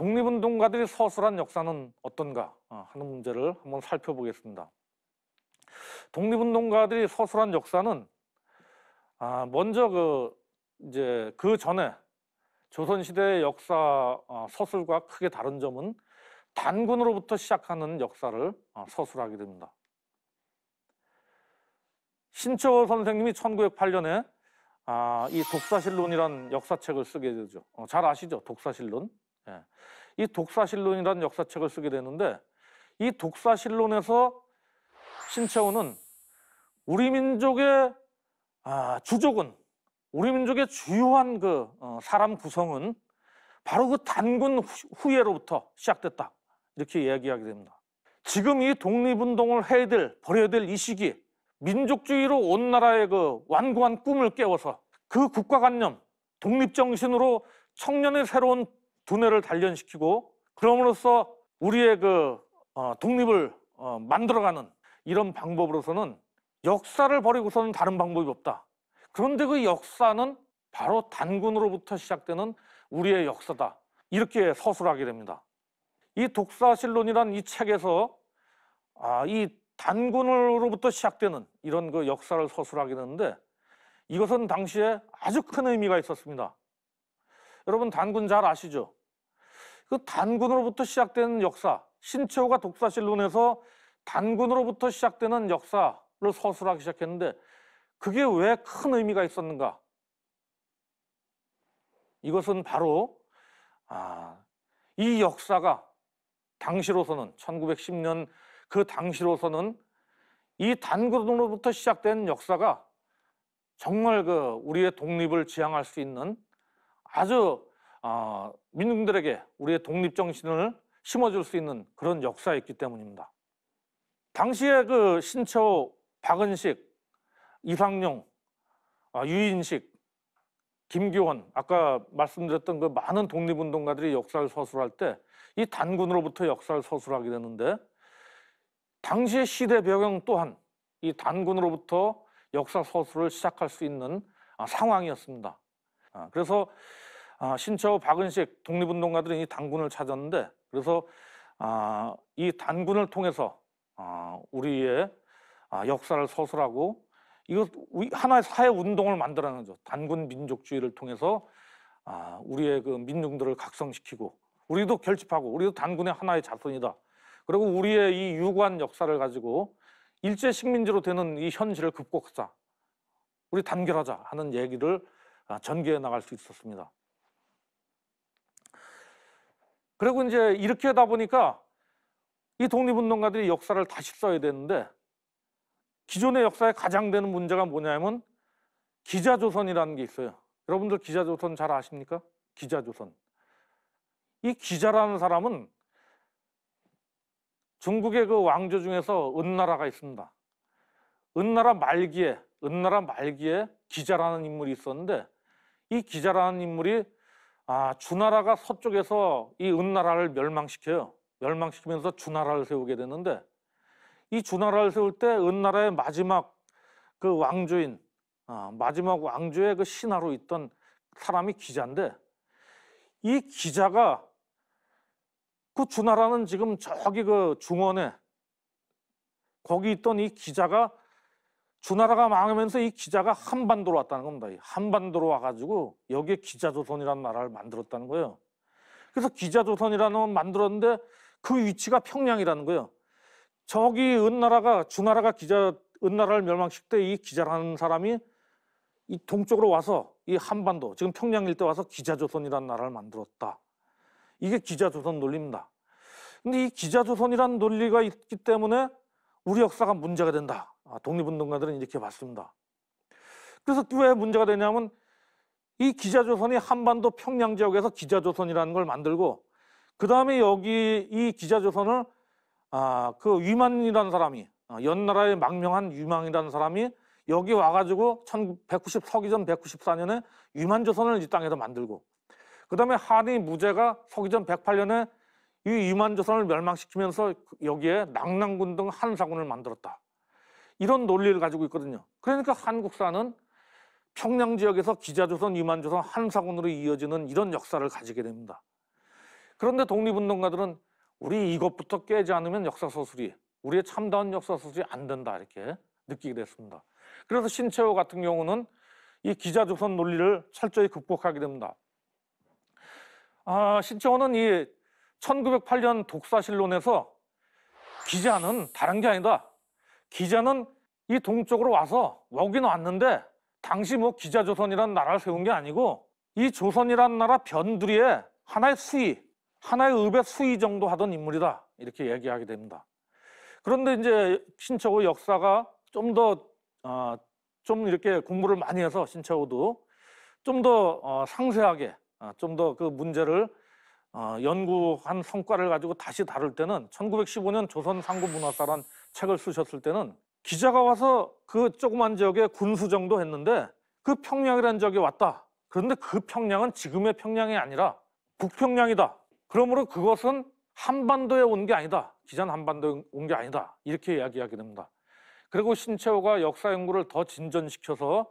독립운동가들이 서술한 역사는 어떤가 아, 하는 문제를 한번 살펴보겠습니다. 독립운동가들이 서술한 역사는 아, 먼저 그 이제 그 전에 조선시대의 역사 아, 서술과 크게 다른 점은 단군으로부터 시작하는 역사를 서술하게 됩니다. 신초 선생님이 1908년에 이 독사실론이란 역사책을 쓰게 되죠. 어, 잘 아시죠? 독사실론. 예. 이 독사실론이라는 역사책을 쓰게 되는데 이 독사실론에서 신채호는 우리 민족의 아, 주족은 우리 민족의 주요한 그 어, 사람 구성은 바로 그 단군 후예로부터 시작됐다 이렇게 이야기하게 됩니다. 지금 이 독립운동을 해야 될 버려야 될 이 시기 민족주의로 온 나라의 그 완고한 꿈을 깨워서 그 국가관념 독립정신으로 청년의 새로운 두뇌를 단련시키고 그럼으로써 우리의 그 어, 독립을 어, 만들어가는 이런 방법으로서는 역사를 버리고서는 다른 방법이 없다. 그런데 그 역사는 바로 단군으로부터 시작되는 우리의 역사다. 이렇게 서술하게 됩니다. 이 독사실론이란 이 책에서 아, 이 단군으로부터 시작되는 이런 그 역사를 서술하게 되는데 이것은 당시에 아주 큰 의미가 있었습니다. 여러분 단군 잘 아시죠? 그 단군으로부터 시작되는 역사, 신채호가 독사실론에서 단군으로부터 시작되는 역사를 서술하기 시작했는데 그게 왜 큰 의미가 있었는가? 이것은 바로 아, 이 역사가 당시로서는 1910년 그 당시로서는 이 단군으로부터 시작된 역사가 정말 그 우리의 독립을 지향할 수 있는 아주 어, 민중들에게 우리의 독립 정신을 심어줄 수 있는 그런 역사였기 때문입니다. 당시에 그 신채호, 박은식, 이상용, 어, 유인식, 김기원 아까 말씀드렸던 그 많은 독립운동가들이 역사를 서술할 때 이 단군으로부터 역사를 서술하게 되는데 당시의 시대 배경 또한 이 단군으로부터 역사 서술을 시작할 수 있는 아, 상황이었습니다. 그래서 아, 신차호 박은식 독립운동가들이 이 단군을 찾았는데 그래서 아, 이 단군을 통해서 아, 우리의 아, 역사를 서술하고 이거 하나의 사회 운동을 만들어내는 거죠. 단군 민족주의를 통해서 아, 우리의 그 민중들을 각성시키고 우리도 결집하고 우리도 단군의 하나의 자손이다. 그리고 우리의 이 유구한 역사를 가지고 일제 식민지로 되는 이 현실을 극복하자. 우리 단결하자 하는 얘기를 아, 전개해 나갈 수 있었습니다. 그리고 이제 이렇게 하다 보니까 이 독립운동가들이 역사를 다시 써야 되는데 기존의 역사에 가장 되는 문제가 뭐냐면 기자조선이라는 게 있어요. 여러분들 기자조선 잘 아십니까? 기자조선. 이 기자라는 사람은 중국의 그 왕조 중에서 은나라가 있습니다. 은나라 말기에, 은나라 말기에 기자라는 인물이 있었는데 이 기자라는 인물이 아, 주나라가 서쪽에서 이 은나라를 멸망시켜요. 멸망시키면서 주나라를 세우게 되는데 이 주나라를 세울 때 은나라의 마지막 그 왕조인 아, 마지막 왕조의 그 신하로 있던 사람이 기자인데 이 기자가 그 주나라는 지금 저기 그 중원에 거기 있던 이 기자가 주나라가 망하면서 이 기자가 한반도로 왔다는 겁니다. 한반도로 와가지고 여기에 기자조선이라는 나라를 만들었다는 거예요. 그래서 기자조선이라는 건 만들었는데 그 위치가 평양이라는 거예요. 저기 은나라가 주나라가 기자 은나라를 멸망시킬 때이 기자라는 사람이 이 동쪽으로 와서 이 한반도 지금 평양 일대 와서 기자조선이라는 나라를 만들었다. 이게 기자조선 논리입니다. 근데 이 기자조선이라는 논리가 있기 때문에 우리 역사가 문제가 된다. 아, 독립운동가들은 이렇게 봤습니다. 그래서 왜 문제가 되냐면 이 기자조선이 한반도 평양 지역에서 기자조선이라는 걸 만들고 그 다음에 여기 이 기자조선을 아, 그 위만이라는 사람이 어, 연나라의 망명한 위망이라는 사람이 여기 와가지고 1190 서기전 194년에 위만조선을 이 땅에서 만들고 그 다음에 한이 무제가 서기전 108년에 이 위만조선을 멸망시키면서 여기에 낙랑군 등 한사군을 만들었다. 이런 논리를 가지고 있거든요. 그러니까 한국사는 평양 지역에서 기자조선, 위만조선, 한사군으로 이어지는 이런 역사를 가지게 됩니다. 그런데 독립운동가들은 우리 이것부터 깨지 않으면 역사서술이 우리의 참다운 역사서술이 안 된다 이렇게 느끼게 됐습니다. 그래서 신채호 같은 경우는 이 기자조선 논리를 철저히 극복하게 됩니다. 아, 신채호는 이 1908년 독사실론에서 기자는 다른 게 아니다. 기자는 이 동쪽으로 와서 오긴 왔는데 당시 뭐 기자조선이란 나라를 세운 게 아니고 이 조선이란 나라 변두리에 하나의 수위, 하나의 읍의 수위 정도 하던 인물이다 이렇게 얘기하게 됩니다. 그런데 이제 신척의 역사가 좀 더좀 어, 이렇게 공부를 많이 해서 신척호도 좀더 어, 상세하게 어, 좀더 그 문제를 어, 연구한 성과를 가지고 다시 다룰 때는 1915년 조선 상고문화사란 책을 쓰셨을 때는 기자가 와서 그 조그만 지역에 군수 정도 했는데 그 평양이라는 지역에 왔다. 그런데 그 평양은 지금의 평양이 아니라 북평양이다. 그러므로 그것은 한반도에 온 게 아니다. 기자는 한반도에 온 게 아니다. 이렇게 이야기하게 됩니다. 그리고 신채호가 역사 연구를 더 진전시켜서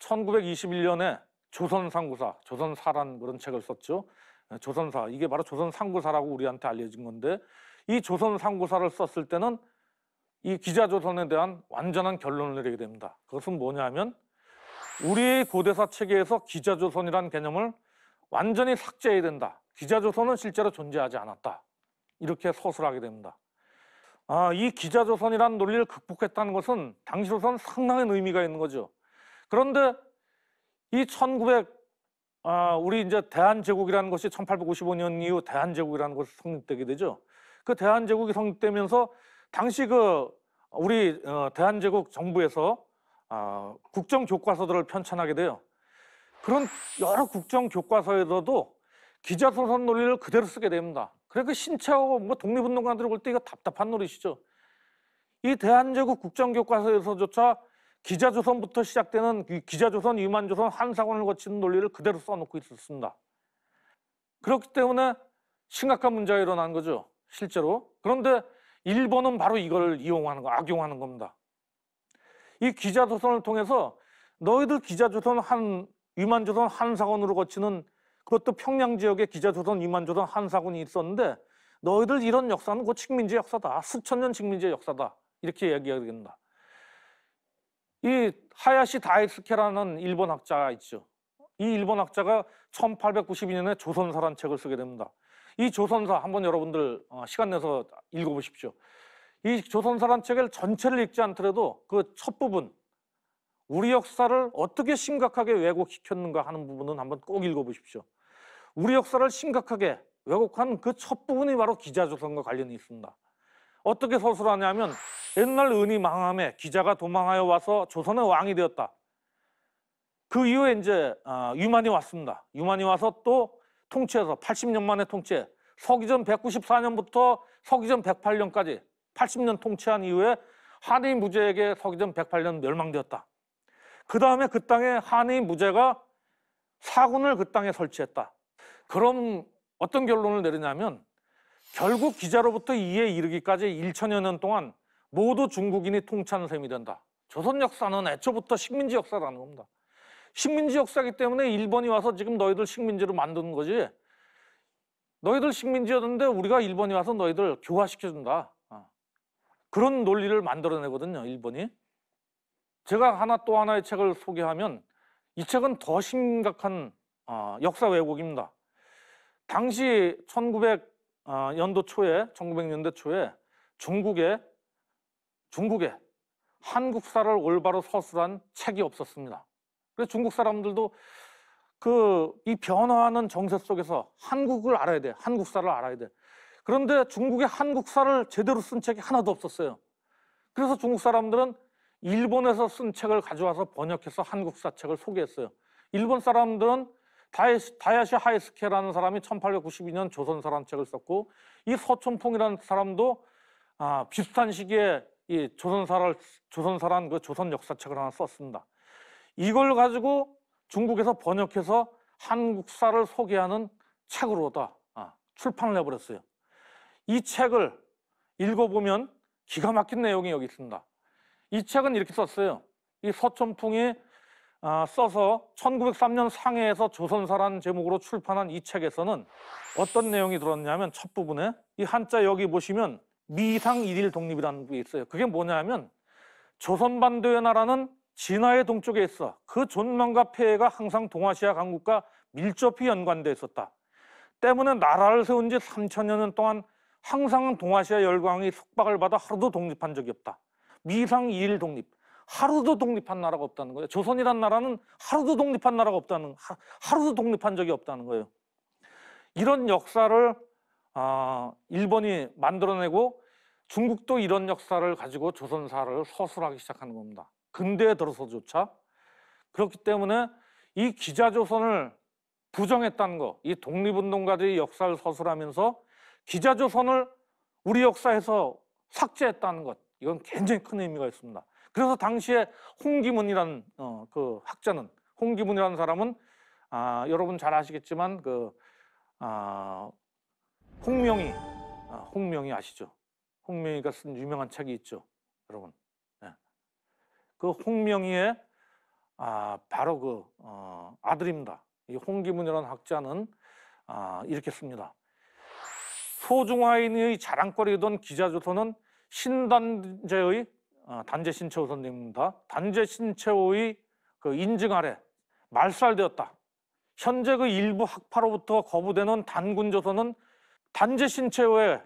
1921년에 조선상구사, 조선사란 그런 책을 썼죠. 예, 조선사, 이게 바로 조선상구사라고 우리한테 알려진 건데 이 조선상구사를 썼을 때는 이 기자조선에 대한 완전한 결론을 내리게 됩니다. 그것은 뭐냐면 우리의 고대사 체계에서 기자조선이란 개념을 완전히 삭제해야 된다. 기자조선은 실제로 존재하지 않았다. 이렇게 서술하게 됩니다. 아, 이 기자조선이란 논리를 극복했다는 것은 당시로선 상당한 의미가 있는 거죠. 그런데 이 1900, 아, 우리 이제 대한제국이라는 것이 1855년 이후 대한제국이라는 것이 성립되게 되죠. 그 대한제국이 성립되면서 당시 그 우리 어, 대한제국 정부에서 아, 국정 교과서들을 편찬하게 돼요. 그런 여러 국정 교과서에서도 기자소설 논리를 그대로 쓰게 됩니다. 그래서 그 신체하고 뭐 독립운동가들을 볼때 이거 답답한 노릇이죠. 이 대한제국 국정교과서에서조차 기자조선부터 시작되는 기자조선, 위만조선, 한사관을 거치는 논리를 그대로 써놓고 있었습니다. 그렇기 때문에 심각한 문제가 일어난 거죠, 실제로. 그런데 일본은 바로 이걸 이용하는 거, 악용하는 겁니다. 이 기자 조선을 통해서 너희들 기자 조선 한 위만 조선 한사군으로 거치는 그것도 평양 지역에 기자 조선 위만 조선 한사군이 있었는데 너희들 이런 역사는 곧 식민지 역사다. 수천 년 식민지 역사다. 이렇게 얘기해야 된다. 이 하야시 다이스케라는 일본 학자 있죠. 이 일본 학자가 1892년에 조선사란 책을 쓰게 됩니다. 이 조선사 한번 여러분들 어, 시간 내서 읽어보십시오. 이 조선사란 책을 전체를 읽지 않더라도 그 첫 부분 우리 역사를 어떻게 심각하게 왜곡시켰는가 하는 부분은 한번 꼭 읽어보십시오. 우리 역사를 심각하게 왜곡한 그 첫 부분이 바로 기자조선과 관련이 있습니다. 어떻게 서술하냐면 옛날 은이 망함에 기자가 도망하여 와서 조선의 왕이 되었다. 그 이후에 이제 어, 유만이 왔습니다. 유만이 와서 또 통치에서 80년 만에 통치, 해 서기전 194년부터 서기전 108년까지 80년 통치한 이후에 한의 무제에게 서기전 108년 멸망되었다. 그 다음에 그 땅에 한의 무제가 사군을 그 땅에 설치했다. 그럼 어떤 결론을 내리냐면 결국 기자로부터 이에 이르기까지 1천여 년 동안 모두 중국인이 통치하는 셈이 된다. 조선 역사는 애초부터 식민지 역사라는 겁니다. 식민지 역사기 때문에 일본이 와서 지금 너희들 식민지로 만드는 거지. 너희들 식민지였는데 우리가 일본이 와서 너희들 교화시켜준다. 어. 그런 논리를 만들어내거든요, 일본이. 제가 하나 또 하나의 책을 소개하면 이 책은 더 심각한 어, 역사 왜곡입니다. 당시 1900년도 어, 초에, 1900년대 초에 중국에 중국에 한국사를 올바로 서술한 책이 없었습니다. 그래서 중국 사람들도 그 이 변화하는 정세 속에서 한국을 알아야 돼. 한국사를 알아야 돼. 그런데 중국의 한국사를 제대로 쓴 책이 하나도 없었어요. 그래서 중국 사람들은 일본에서 쓴 책을 가져와서 번역해서 한국사 책을 소개했어요. 일본 사람들은 다야시, 다야시 하이스케라는 사람이 1892년 조선사란 책을 썼고 이 서촌풍이라는 사람도 아, 비슷한 시기에 이 조선사를 조선사란 그 조선 역사책을 하나 썼습니다. 이걸 가지고 중국에서 번역해서 한국사를 소개하는 책으로다 아, 출판을 해버렸어요. 이 책을 읽어보면 기가 막힌 내용이 여기 있습니다. 이 책은 이렇게 썼어요. 이 서천풍이 아, 써서 1903년 상해에서 조선사라는 제목으로 출판한 이 책에서는 어떤 내용이 들었냐면 첫 부분에 이 한자 여기 보시면 미상 일일 독립이라는 게 있어요. 그게 뭐냐면 조선 반도의 나라는 진화의 동쪽에 있어 그 존망과 폐해가 항상 동아시아 강국과 밀접히 연관돼 있었다. 때문에 나라를 세운 지 3천여 동안 항상 동아시아 열강이 속박을 받아 하루도 독립한 적이 없다. 미상 2일 독립. 하루도 독립한 나라가 없다는 거예요. 조선이란 나라는 하루도 독립한 나라가 없다는 하, 하루도 독립한 적이 없다는 거예요. 이런 역사를 아, 일본이 만들어내고 중국도 이런 역사를 가지고 조선사를 서술하기 시작하는 겁니다. 근대에 들어서조차 그렇기 때문에 이 기자조선을 부정했다는 거, 이 독립운동가들이 역사를 서술하면서 기자조선을 우리 역사에서 삭제했다는 것, 이건 굉장히 큰 의미가 있습니다. 그래서 당시에 홍기문이라는 어, 그 학자는 홍기문이라는 사람은 아, 여러분 잘 아시겠지만 그 아, 홍명이 아, 홍명희 아시죠? 홍명이가쓴 유명한 책이 있죠, 여러분. 그 홍명희의 아, 바로 그 어, 아들입니다. 이 홍기문이라는 학자는 아, 이렇게 씁니다. 소중화인의 자랑거리이던 기자조서는 신단제의 어, 단재 신채호 선생입니다. 단재 신채호의 그 인증 아래 말살되었다. 현재 그 일부 학파로부터 거부되는 단군 조서는 단재 신채호의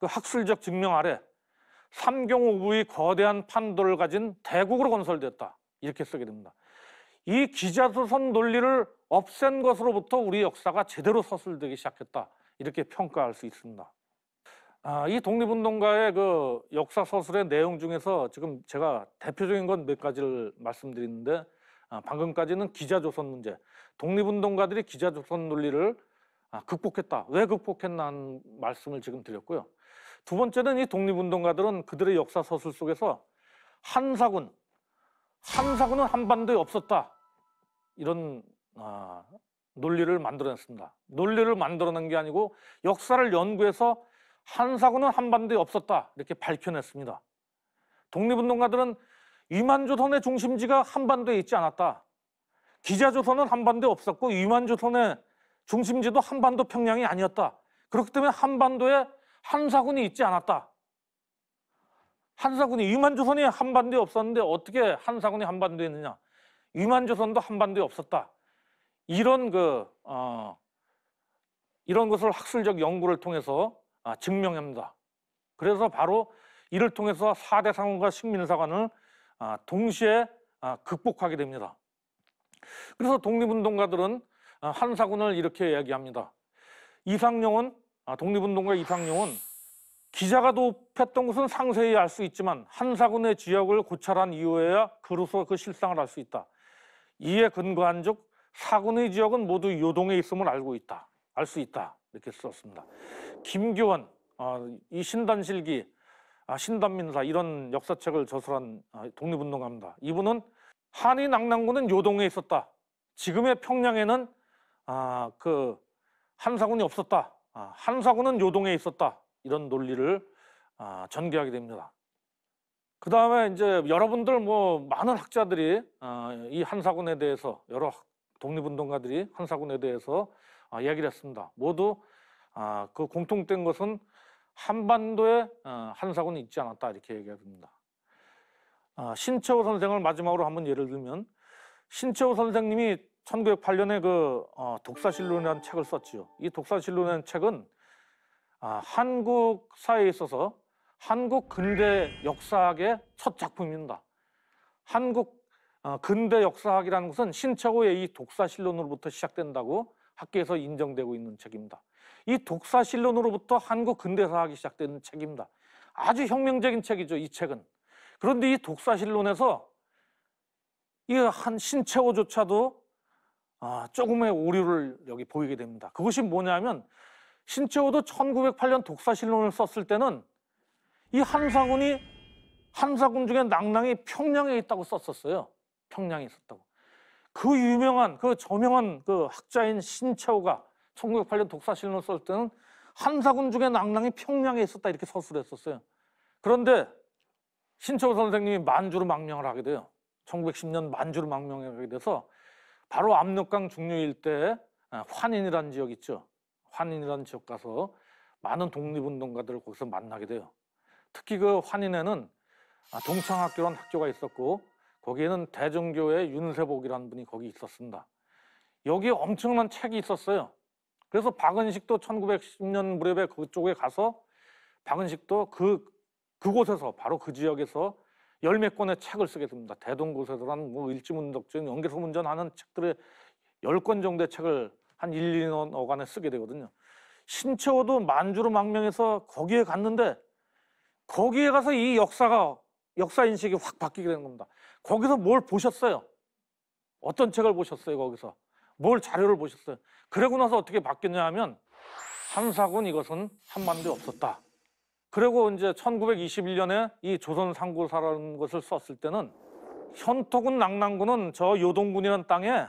그 학술적 증명 아래 삼경우부의 거대한 판도를 가진 대국으로 건설됐다. 이렇게 쓰게 됩니다. 이 기자수선 논리를 없앤 것으로부터 우리 역사가 제대로 서술되기 시작했다. 이렇게 평가할 수 있습니다. 아, 이 독립운동가의 그 역사 서술의 내용 중에서 지금 제가 대표적인 건 몇 가지를 말씀드리는데 아, 방금까지는 기자조선 문제, 독립운동가들이 기자조선 논리를 아, 극복했다. 왜 극복했나 하는 말씀을 지금 드렸고요. 두 번째는 이 독립운동가들은 그들의 역사 서술 속에서 한사군, 한사군은 한반도에 없었다. 이런 아, 논리를 만들어냈습니다. 논리를 만들어낸 게 아니고 역사를 연구해서 한사군은 한반도에 없었다. 이렇게 밝혀냈습니다. 독립운동가들은 위만조선의 중심지가 한반도에 있지 않았다. 기자조선은 한반도에 없었고 위만조선의 중심지도 한반도 평양이 아니었다. 그렇기 때문에 한반도에 한사군이 있지 않았다. 한사군이 이만조선이 한반도에 없었는데 어떻게 한사군이 한반도에 있느냐? 이만조선도 한반도에 없었다. 이런 그 어, 이런 것을 학술적 연구를 통해서 아, 증명합니다. 그래서 바로 이를 통해서 사대 상원과 식민사관을 아, 동시에 아, 극복하게 됩니다. 그래서 독립운동가들은 아, 한사군을 이렇게 이야기합니다. 이상용은 아, 독립운동가 이상용은 기자가 높였던 것은 상세히 알 수 있지만 한사군의 지역을 고찰한 이후에야 그로서 그 실상을 알 수 있다. 이에 근거한 즉 사군의 지역은 모두 요동에 있음을 알고 있다. 알 수 있다. 이렇게 썼습니다. 김교원, 아, 어, 이 신단실기, 아, 신단민사 이런 역사책을 저술한 아, 독립운동가입니다. 이분은 한인 낭랑군은 요동에 있었다. 지금의 평양에는 아, 그 한사군이 없었다. 아, 한사군은 요동에 있었다 이런 논리를 아, 전개하게 됩니다. 그 다음에 이제 여러분들 뭐 많은 학자들이 아, 이 한사군에 대해서 여러 독립운동가들이 한사군에 대해서 이기를 했습니다. 모두 그 공통된 것은 한반도에 한사군이 있지 않았다 이렇게 얘기합니다. 신채호 선생을 마지막으로 한번 예를 들면 신채호 선생님이 1908년에 그 어, 독사신론이라는 책을 썼지요. 이 독사신론이라는 책은 아, 한국 사회에 있어서 한국 근대 역사학의 첫 작품입니다. 한국 어, 근대 역사학이라는 것은 신체고의 이 독사신론으로부터 시작된다고 학계에서 인정되고 있는 책입니다. 이 독사신론으로부터 한국 근대사학이 시작되는 책입니다. 아주 혁명적인 책이죠, 이 책은. 그런데 이 독사신론에서 이한 신체고조차도 아, 조금의 오류를 여기 보이게 됩니다. 그것이 뭐냐면 신채호도 1908년 독사신론을 썼을 때는 이 한사군이 한사군 중에 낭랑이 평양에 있다고 썼었어요. 평양에 있었다고. 그 유명한 그 저명한 그 학자인 신채호가 1908년 독사신론을 썼을 때는 한사군 중에 낭랑이 평양에 있었다 이렇게 서술했었어요. 그런데 신채호 선생님이 만주로 망명을 하게 돼요. 1910년 만주로 망명하게 돼서 바로 압록강 중류 일때 아, 환인이라는 지역 있죠. 환인이라는 지역 가서 많은 독립운동가들을 거기서 만나게 돼요. 특히 그 환인에는 아, 동창학교라는 학교가 있었고 거기에는 대종교의 윤세복이라는 분이 거기 있었습니다. 여기에 엄청난 책이 있었어요. 그래서 박은식도 1910년 무렵에 그쪽에 가서 박은식도 그 그곳에서 바로 그 지역에서 열몇 권의 책을 쓰게 됩니다. 대동고세도란 뭐 일지문덕전, 연개소문전 하는 책들의 열권 정도의 책을 한 1, 2년 어간에 쓰게 되거든요. 신채호도 만주로 망명해서 거기에 갔는데 거기에 가서 이 역사가 역사 인식이 확 바뀌게 된 겁니다. 거기서 뭘 보셨어요? 어떤 책을 보셨어요? 거기서 뭘 자료를 보셨어요? 그러고 나서 어떻게 바뀌었냐 하면 한사군 이것은 한반도에 없었다. 그리고 이제 1921년에 이 조선 상고사라는 것을 썼을 때는 현토군 낙랑군은 저 요동군이라는 땅에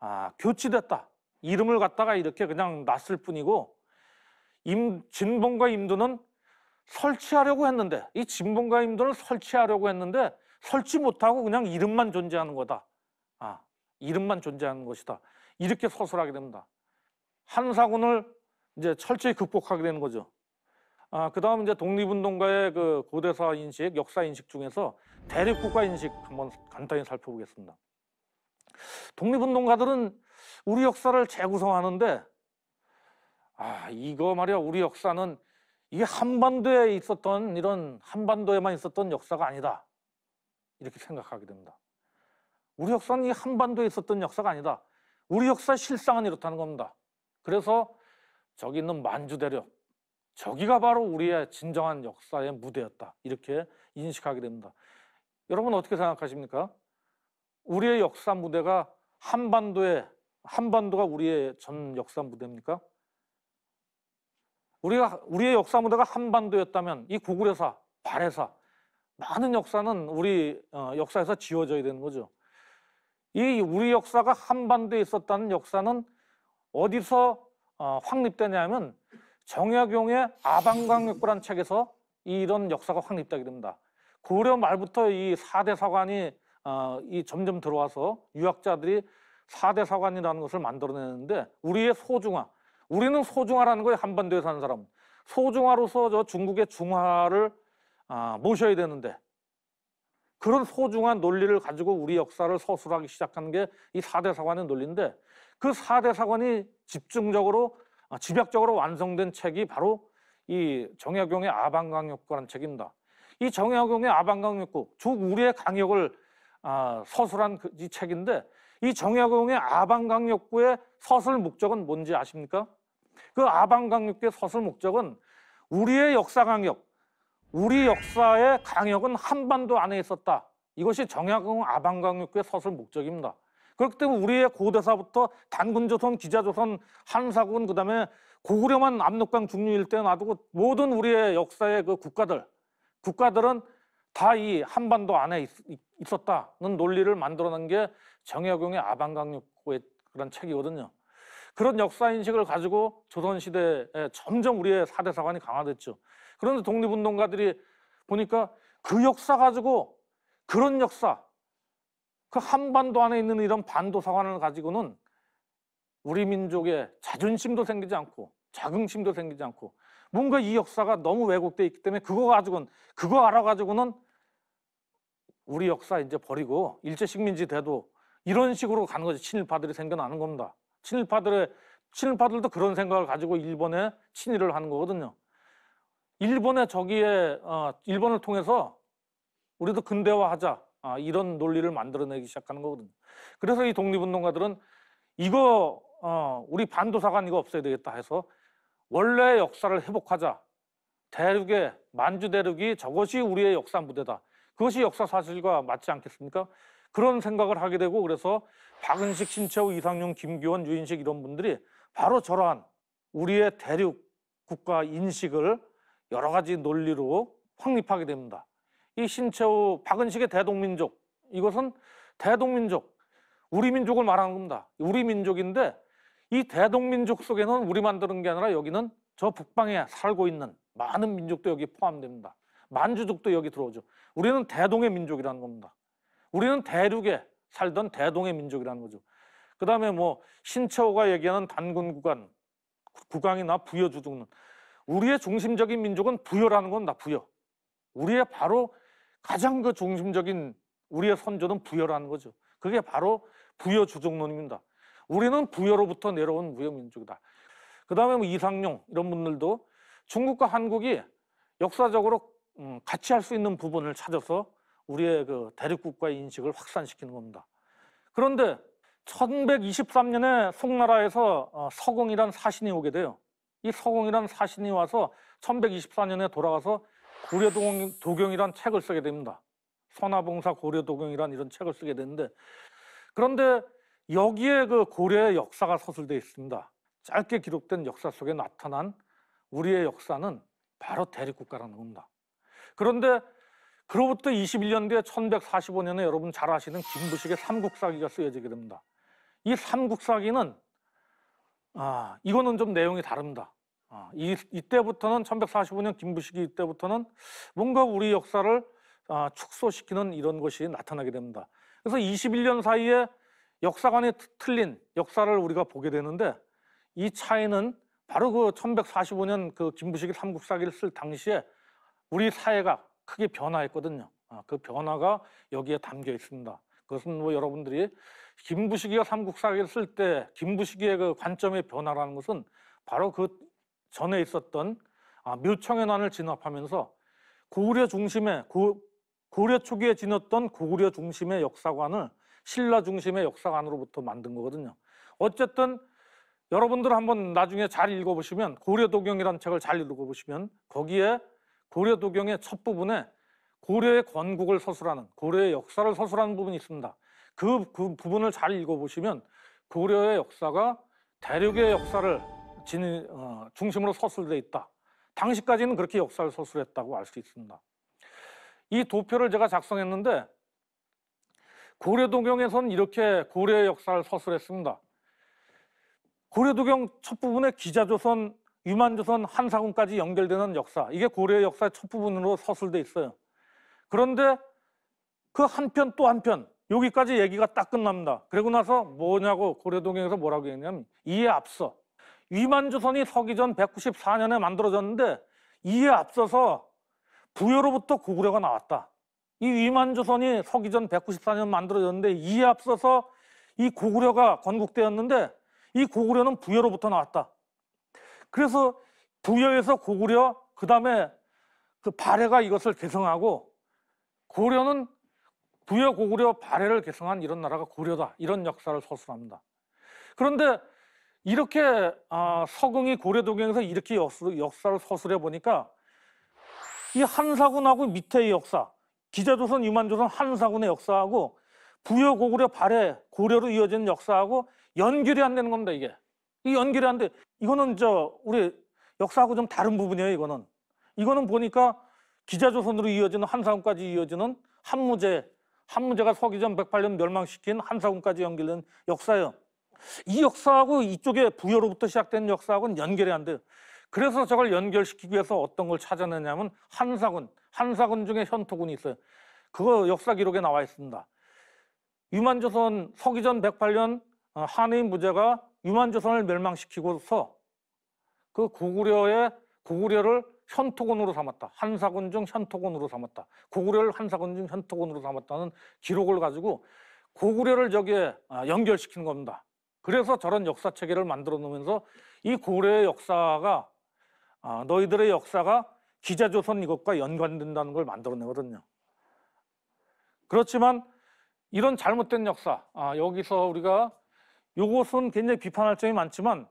아, 교치됐다. 이름을 갖다가 이렇게 그냥 놨을 뿐이고 임, 진봉과 임도는 설치하려고 했는데 이 진봉과 임도는 설치하려고 했는데 설치 못하고 그냥 이름만 존재하는 거다. 아, 이름만 존재하는 것이다. 이렇게 서술하게 됩니다. 한사군을 이제 철저히 극복하게 되는 거죠. 아, 그다음 이제 독립운동가의 그 고대사 인식, 역사 인식 중에서 대립국가 인식 한번 간단히 살펴보겠습니다. 독립운동가들은 우리 역사를 재구성하는데 아, 이거 말이야 우리 역사는 이게 한반도에 있었던 이런 한반도에만 있었던 역사가 아니다. 이렇게 생각하게 됩니다. 우리 역사는 이 한반도에 있었던 역사가 아니다. 우리 역사 실상은 이렇다는 겁니다. 그래서 저기 있는 만주 대륙, 저기가 바로 우리의 진정한 역사의 무대였다. 이렇게 인식하게 됩니다. 여러분 어떻게 생각하십니까? 우리의 역사 무대가 한반도에 한반도가 우리의 전 역사 무대입니까? 우리가 우리의 역사 무대가 한반도였다면 이 고구려사, 발해사 많은 역사는 우리 어, 역사에서 지워져야 되는 거죠. 이 우리 역사가 한반도에 있었다는 역사는 어디서 어, 확립되냐면 정약용의 아방강역부란 책에서 이런 역사가 확립되게 됩니다. 고려 말부터 이사대 사관이 어, 이 점점 들어와서 유학자들이 사대 사관이라는 것을 만들어내는데 우리의 소중화, 우리는 소중화라는 거에 한반도에 사는 사람, 소중화로서 저 중국의 중화를 아, 모셔야 되는데 그런 소중한 논리를 가지고 우리 역사를 서술하기 시작한 게 이사대 사관의 논리인데 그사대 사관이 집중적으로 아, 집약적으로 완성된 책이 바로 이 정약용의 아방강력구라는 책입니다. 이 정약용의 아방강력구, 즉 우리의 강력을 아, 서술한 그, 이 책인데 이 정약용의 아방강력구의 서술 목적은 뭔지 아십니까? 그 아방강력구의 서술 목적은 우리의 역사 강역, 우리 역사의 강역은 한반도 안에 있었다. 이것이 정약용 아방강력구의 서술 목적입니다. 그렇기 때문에 우리의 고대사부터 단군조선, 기자조선, 한사군, 그 다음에 고구려만 압록강 중류 일대에 놔두고 모든 우리의 역사의 그 국가들, 국가들은 다 이 한반도 안에 있, 있었다는 논리를 만들어낸 게 정약용의 아방강력고의 그런 책이거든요. 그런 역사인식을 가지고 조선시대에 점점 우리의 사대사관이 강화됐죠. 그런데 독립운동가들이 보니까 그 역사 가지고 그런 역사, 그 한반도 안에 있는 이런 반도 사관을 가지고는 우리 민족의 자존심도 생기지 않고 자긍심도 생기지 않고 뭔가 이 역사가 너무 왜곡돼 있기 때문에 그거 가지고는 그거 알아 가지고는 우리 역사 이제 버리고 일제 식민지 돼도 이런 식으로 가는 거지 친일파들이 생겨나는 겁니다. 친일파들의 친일파들도 그런 생각을 가지고 일본에 친일을 하는 거거든요. 일본에 저기에 어, 일본을 통해서 우리도 근대화하자 아, 이런 논리를 만들어내기 시작하는 거거든요. 그래서 이 독립운동가들은 이거 어, 우리 반도사관 이거 없애야 되겠다 해서 원래 역사를 회복하자. 대륙의 만주 대륙이 저것이 우리의 역사 무대다. 그것이 역사 사실과 맞지 않겠습니까? 그런 생각을 하게 되고 그래서 박은식, 신채호, 이상용, 김규원 유인식 이런 분들이 바로 저러한 우리의 대륙 국가 인식을 여러 가지 논리로 확립하게 됩니다. 이 신채호 박은식의 대동민족 이것은 대동민족 우리 민족을 말하는 겁니다. 우리 민족인데 이 대동민족 속에는 우리만 드는게 아니라 여기는 저 북방에 살고 있는 많은 민족도 여기 포함됩니다. 만주족도 여기 들어오죠. 우리는 대동의 민족이라는 겁니다. 우리는 대륙에 살던 대동의 민족이라는 거죠. 그 다음에 뭐 신채호가 얘기하는 단군 구간, 구강이나 부여 주둥은 우리의 중심적인 민족은 부여라는 건 다 부여. 우리의 바로 가장 그 중심적인 우리의 선조는 부여라는 거죠. 그게 바로 부여 주종론입니다. 우리는 부여로부터 내려온 무형민족이다그 다음에 뭐 이상용 이런 분들도 중국과 한국이 역사적으로 음, 같이 할 수 있는 부분을 찾아서 우리의 그 대륙국가의 인식을 확산시키는 겁니다. 그런데 1123년에 송나라에서 어, 서공이란 사신이 오게 돼요. 이 서공이란 사신이 와서 1124년에 돌아가서 고려도경이란 책을 쓰게 됩니다. 선화봉사 고려도경이란 이런 책을 쓰게 되는데 그런데 여기에 그 고려의 역사가 서술되어 있습니다. 짧게 기록된 역사 속에 나타난 우리의 역사는 바로 대립국가라는 겁니다. 그런데 그로부터 21년 뒤에 1145년에 여러분 잘 아시는 김부식의 삼국사기가 쓰여지게 됩니다. 이 삼국사기는 아 이거는 좀 내용이 다릅니다. 어, 이, 이때부터는 1145년 김부식이 이때부터는 뭔가 우리 역사를 아, 축소시키는 이런 것이 나타나게 됩니다. 그래서 21년 사이에 역사관이 틀린 역사를 우리가 보게 되는데 이 차이는 바로 그 1145년 그 김부식이 삼국사기를 쓸 당시에 우리 사회가 크게 변화했거든요. 아, 그 변화가 여기에 담겨 있습니다. 그것은 뭐 여러분들이 김부식이가 삼국사기를 쓸 때 김부식의 그 관점의 변화라는 것은 바로 그 전에 있었던 아, 묘청해난을 진압하면서 고구려 중심의 고, 고려 초기에 지녔던 고구려 중심의 역사관을 신라 중심의 역사관으로부터 만든 거거든요. 어쨌든 여러분들 한번 나중에 잘 읽어보시면 고려 도경이라는 책을 잘 읽어보시면 거기에 고려 도경의 첫 부분에 고려의 건국을 서술하는 고려의 역사를 서술하는 부분이 있습니다. 그, 그 부분을 잘 읽어보시면 고려의 역사가 대륙의 역사를 진, 어, 중심으로 서술되어 있다. 당시까지는 그렇게 역사를 서술했다고 알 수 있습니다. 이 도표를 제가 작성했는데 고려도경에서는 이렇게 고려의 역사를 서술했습니다. 고려도경 첫 부분에 기자조선, 유만조선, 한사군까지 연결되는 역사 이게 고려의 역사의 첫 부분으로 서술돼 있어요. 그런데 그 한편 또 한편 여기까지 얘기가 딱 끝납니다. 그리고 나서 뭐냐고 고려도경에서 뭐라고 했냐면 이에 앞서 위만조선이 서기 전 194년에 만들어졌는데 이에 앞서서 부여로부터 고구려가 나왔다. 이 위만조선이 서기 전 194년 만들어졌는데 이에 앞서서 이 고구려가 건국되었는데 이 고구려는 부여로부터 나왔다. 그래서 부여에서 고구려, 그 다음에 그 발해가 이것을 계승하고 고려는 부여 고구려 발해를 계승한 이런 나라가 고려다. 이런 역사를 서술합니다. 그런데 이렇게 아, 서궁이 고려도경에서 이렇게 역사, 를 서술해 보니까 이 한사군하고 밑에 의 역사, 기자조선, 유만조선, 한사군의 역사하고 부여, 고구려, 발해, 고려로 이어지는 역사하고 연결이 안 되는 겁니다, 이게. 이 연결이 안 돼. 이거는 저 우리 역사하고 좀 다른 부분이에요, 이거는. 이거는 보니까 기자조선으로 이어지는 한사군까지 이어지는 한무제, 한무제가 서기전 108년 멸망시킨 한사군까지 연결된 역사예요. 이 역사하고 이쪽에 부여로부터 시작된 역사하고는 연결이 안 돼요. 그래서 저걸 연결시키기 위해서 어떤 걸 찾아내냐면 한사군, 한사군 중에 현토군이 있어요. 그거 역사 기록에 나와 있습니다. 유만조선 서기전 108년 어, 한의인 부제가 유만조선을 멸망시키고서 그 고구려의 고구려를 현토군으로 삼았다. 한사군 중 현토군으로 삼았다. 고구려를 한사군 중 현토군으로 삼았다는 기록을 가지고 고구려를 저기에 아, 연결시키는 겁니다. 그래서 저런 역사 체계를 만들어 놓으면서 이 고려의 역사가 아, 너희들의 역사가 기자조선 이것과 연관된다는 걸 만들어내거든요. 그렇지만 이런 잘못된 역사 아, 여기서 우리가 이것은 굉장히 비판할 점이 많지만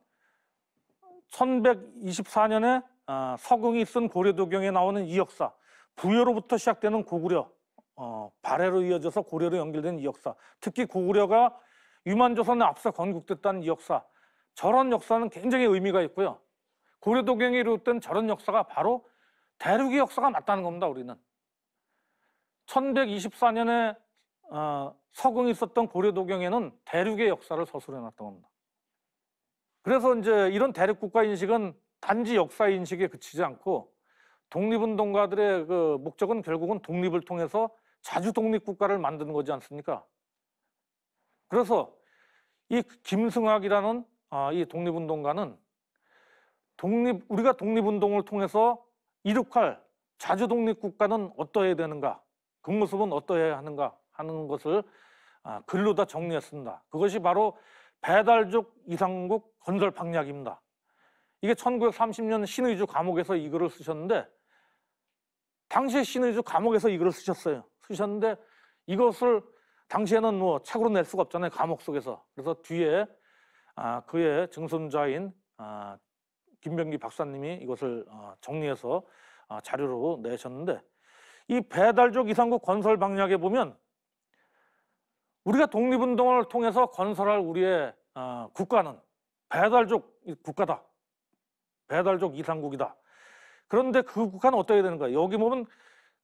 1124년에 아, 서궁이 쓴 고려도경에 나오는 이 역사 부여로부터 시작되는 고구려 어, 발해로 이어져서 고려로 연결된 이 역사 특히 고구려가 유만조선에 앞서 건국됐다는 이 역사, 저런 역사는 굉장히 의미가 있고요. 고려도경이 이루었던 저런 역사가 바로 대륙의 역사가 맞다는 겁니다, 우리는. 1124년에 어, 서궁이 있었던 고려도경에는 대륙의 역사를 서술해놨던 겁니다. 그래서 이제 이런 대륙국가 인식은 단지 역사 인식에 그치지 않고 독립운동가들의 그 목적은 결국은 독립을 통해서 자주 독립국가를 만드는 거지 않습니까? 그래서 이 김승학이라는 아, 이 독립운동가는 독립 우리가 독립운동을 통해서 이룩할 자주 독립국가는 어떠해야 되는가, 그 모습은 어떠해야 하는가 하는 것을 아, 글로 다 정리했습니다. 그것이 바로 배달족 이상국 건설 방략입니다. 이게 1930년 신의주 감옥에서 이 글을 쓰셨는데 당시 신의주 감옥에서 이 글을 쓰셨어요. 쓰셨는데 이것을 당시에는 뭐 책으로 낼 수가 없잖아요. 감옥 속에서. 그래서 뒤에 아, 그의 증손자인 아, 김병기 박사님이 이것을 아, 정리해서 아, 자료로 내셨는데 이 배달적 이상국 건설 방략에 보면 우리가 독립운동을 통해서 건설할 우리의 어, 국가는 배달족 국가다. 배달족 이상국이다. 그런데 그 국가는 어떻게 되는 거 여기 보면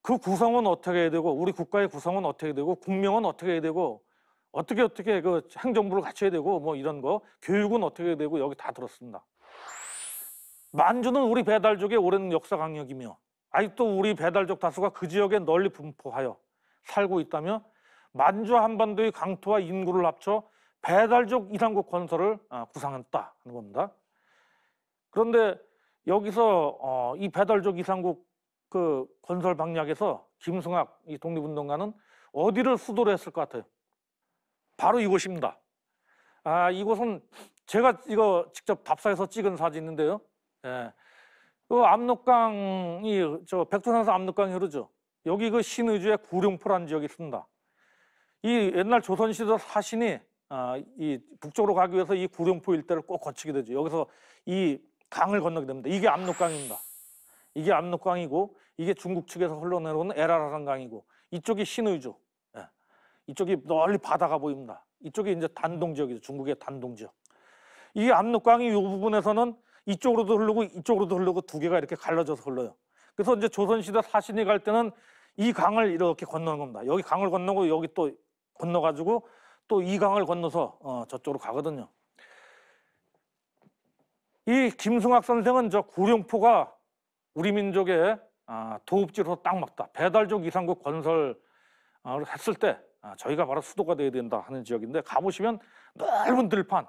그 구성은 어떻게 해야 되고 우리 국가의 구성은 어떻게 되고 국명은 어떻게 해야 되고 어떻게 어떻게 그 행정부를 갖춰야 되고 뭐 이런 거 교육은 어떻게 해야 되고 여기 다 들었습니다. 만주는 우리 배달족의 오랜 역사 강력이며 아직도 우리 배달족 다수가 그 지역에 널리 분포하여 살고 있다며 만주 한반도의 강토와 인구를 합쳐 배달족 이상국 건설을 아, 구상했다 하는 겁니다. 그런데 여기서 어, 이 배달족 이상국 그 건설 방략에서 김승학 이 독립운동가는 어디를 수도로 했을 것 같아요? 바로 이곳입니다. 아, 이곳은 제가 이거 직접 답사에서 찍은 사진인데요. 예. 그 압록강이 저 백두산에서 압록강이 흐르죠. 여기 그 신의주의 구룡포라는 지역이 있습니다. 이 옛날 조선시대 사신이 아, 이 북쪽으로 가기 위해서 이 구룡포 일대를 꼭 거치게 되죠. 여기서 이 강을 건너게 됩니다. 이게 압록강입니다. 이게 압록강이고 이게 중국 측에서 흘러내려오는 에라라란 강이고 이쪽이 신의주 예. 이쪽이 널리 바다가 보입니다. 이쪽이 이제 단동 지역이죠. 중국의 단동 지역. 이 압록강이 이 부분에서는 이쪽으로도 흐르고 이쪽으로도 흐르고 두 개가 이렇게 갈라져서 흘러요. 그래서 이제 조선시대 사신이 갈 때는 이 강을 이렇게 건너는 겁니다. 여기 강을 건너고 여기 또 건너가지고 또 이 강을 건너서 어, 저쪽으로 가거든요. 이 김승학 선생은 저 구룡포가 우리 민족의 아, 도읍지로 딱 맞다. 배달족 이상국 건설을 아, 했을 때 아, 저희가 바로 수도가 돼야 된다 하는 지역인데 가보시면 넓은 들판.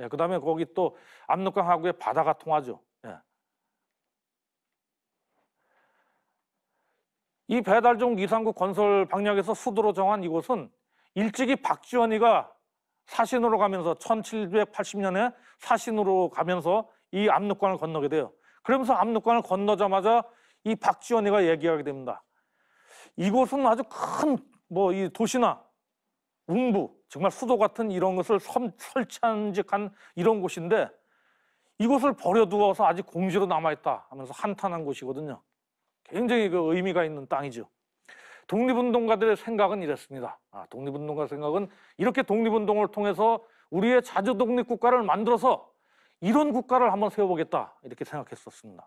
예, 그다음에 거기 또 압록강하고의 바다가 통하죠. 예. 이 배달종 이상국 건설 방향에서 수도로 정한 이곳은 일찍이 박지원이가 사신으로 가면서 1780년에 사신으로 가면서 이 압록강을 건너게 돼요. 그러면서 압록강을 건너자마자 이 박지원이가 얘기하게 됩니다. 이곳은 아주 큰 뭐 이 도시나 웅부 정말 수도 같은 이런 것을 섬, 설치한 직한 이런 곳인데 이곳을 버려두어서 아직 공지로 남아있다 하면서 한탄한 곳이거든요. 굉장히 그 의미가 있는 땅이죠. 독립운동가들의 생각은 이랬습니다. 아, 독립운동가 생각은 이렇게 독립운동을 통해서 우리의 자주 독립국가를 만들어서 이런 국가를 한번 세워보겠다 이렇게 생각했었습니다.